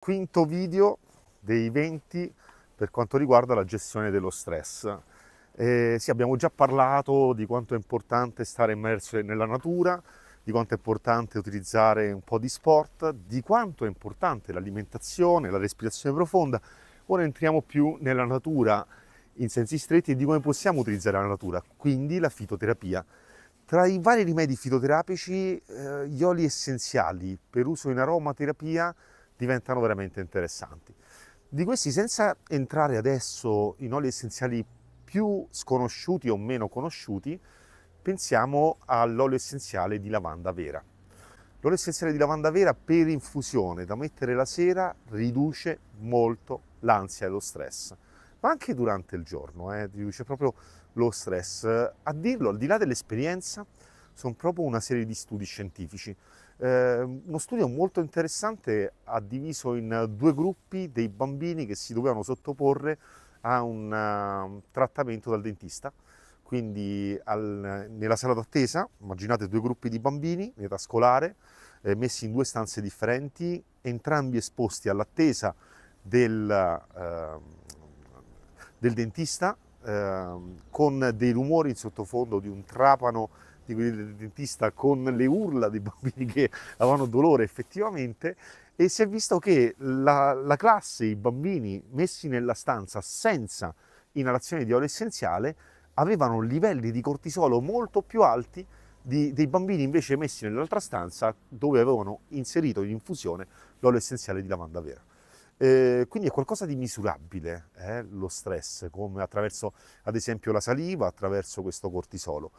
quinto video dei 20 per quanto riguarda la gestione dello stress. Eh, sì, abbiamo già parlato di quanto è importante stare immerso nella natura, di quanto è importante utilizzare un po' di sport, di quanto è importante l'alimentazione, la respirazione profonda. Ora entriamo più nella natura in sensi stretti e di come possiamo utilizzare la natura, quindi la fitoterapia. Tra i vari rimedi fitoterapici, eh, gli oli essenziali per uso in aromaterapia diventano veramente interessanti. Di questi, senza entrare adesso in oli essenziali più sconosciuti o meno conosciuti, pensiamo all'olio essenziale di lavanda vera. L'olio essenziale di lavanda vera per infusione da mettere la sera riduce molto l'ansia e lo stress, ma anche durante il giorno eh, riduce proprio lo stress. A dirlo, al di là dell'esperienza, sono proprio una serie di studi scientifici. Eh, uno studio molto interessante ha diviso in due gruppi dei bambini che si dovevano sottoporre a un uh, trattamento dal dentista, quindi al, nella sala d'attesa, immaginate due gruppi di bambini in età scolare, eh, messi in due stanze differenti, entrambi esposti all'attesa del, uh, del, dentista uh, con dei rumori in sottofondo di un trapano di quelli del dentista con le urla dei bambini che avevano dolore effettivamente e si è visto che la, la classe, i bambini messi nella stanza senza inalazione di olio essenziale avevano livelli di cortisolo molto più alti di, dei bambini invece messi nell'altra stanza dove avevano inserito in infusione l'olio essenziale di lavanda vera. Eh, quindi è qualcosa di misurabile eh, lo stress, come attraverso ad esempio la saliva, attraverso questo cortisolo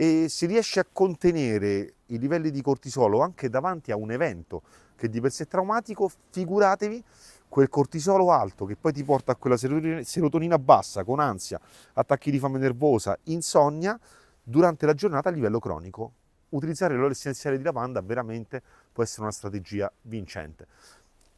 e si riesce a contenere i livelli di cortisolo anche davanti a un evento che di per sé è traumatico, figuratevi quel cortisolo alto che poi ti porta a quella serotonina bassa, con ansia, attacchi di fame nervosa, insonnia, durante la giornata a livello cronico. Utilizzare l'olio essenziale di lavanda veramente può essere una strategia vincente.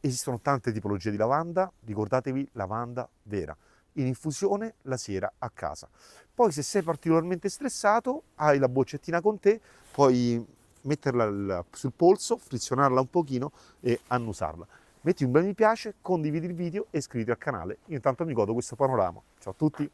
Esistono tante tipologie di lavanda, ricordatevi lavanda vera in infusione la sera a casa. Poi se sei particolarmente stressato hai la boccettina con te, puoi metterla sul polso, frizionarla un pochino e annusarla. Metti un bel mi piace, condividi il video e iscriviti al canale. Io intanto mi godo questo panorama. Ciao a tutti!